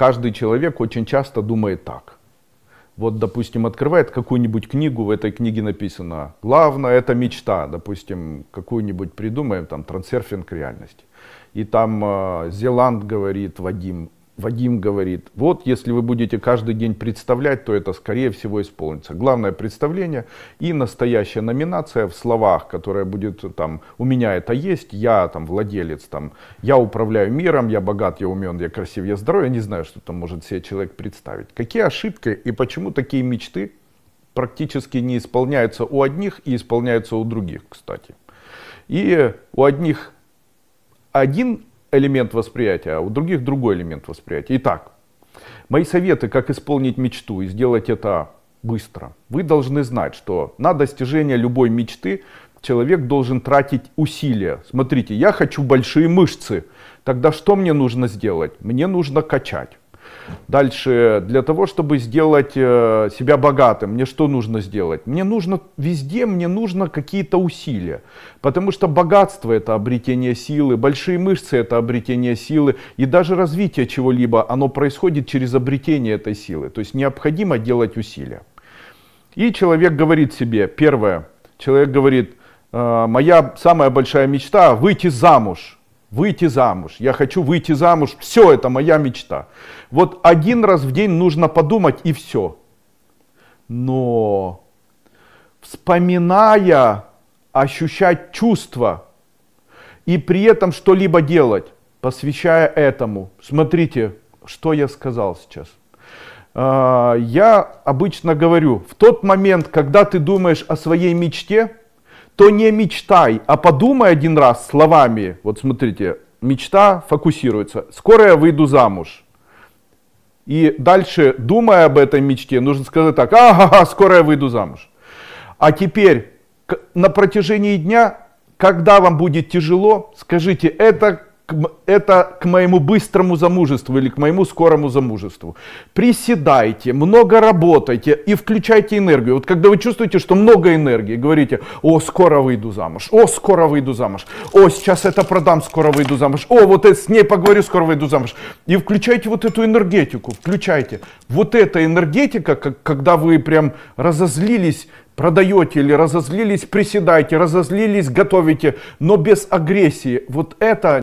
каждый человек очень часто думает так. Вот, допустим, открывает какую-нибудь книгу, в этой книге написано «Главное – это мечта», допустим, какую-нибудь придумаем, там, трансерфинг реальности. И там э, Зеланд говорит, Вадим, Вадим говорит, вот если вы будете каждый день представлять, то это скорее всего исполнится. Главное представление и настоящая номинация в словах, которая будет там, у меня это есть, я там владелец, там, я управляю миром, я богат, я умен, я красив, я здоров, я не знаю, что там может себе человек представить. Какие ошибки и почему такие мечты практически не исполняются у одних и исполняются у других, кстати. И у одних один элемент восприятия, а у других другой элемент восприятия. Итак, мои советы, как исполнить мечту и сделать это быстро. Вы должны знать, что на достижение любой мечты человек должен тратить усилия. Смотрите, я хочу большие мышцы. Тогда что мне нужно сделать? Мне нужно качать. Дальше, для того, чтобы сделать э, себя богатым, мне что нужно сделать? Мне нужно везде, мне нужно какие-то усилия. Потому что богатство это обретение силы, большие мышцы это обретение силы. И даже развитие чего-либо, оно происходит через обретение этой силы. То есть необходимо делать усилия. И человек говорит себе, первое, человек говорит, «Э, моя самая большая мечта выйти замуж. Выйти замуж, я хочу выйти замуж, все это моя мечта. Вот один раз в день нужно подумать и все. Но вспоминая, ощущать чувства и при этом что-либо делать, посвящая этому. Смотрите, что я сказал сейчас. А, я обычно говорю, в тот момент, когда ты думаешь о своей мечте, то не мечтай, а подумай один раз словами. Вот смотрите, мечта фокусируется. Скоро я выйду замуж. И дальше, думая об этой мечте, нужно сказать так, ага, скоро я выйду замуж. А теперь, на протяжении дня, когда вам будет тяжело, скажите, это это к моему быстрому замужеству или к моему скорому замужеству. Приседайте, много работайте и включайте энергию. Вот когда вы чувствуете, что много энергии, говорите, о, скоро выйду замуж, о, скоро выйду замуж, о, сейчас это продам, скоро выйду замуж, о, вот это с ней поговорю, скоро выйду замуж. И включайте вот эту энергетику, включайте. Вот эта энергетика, как, когда вы прям разозлились, продаете или разозлились, приседайте, разозлились, готовите, но без агрессии. Вот это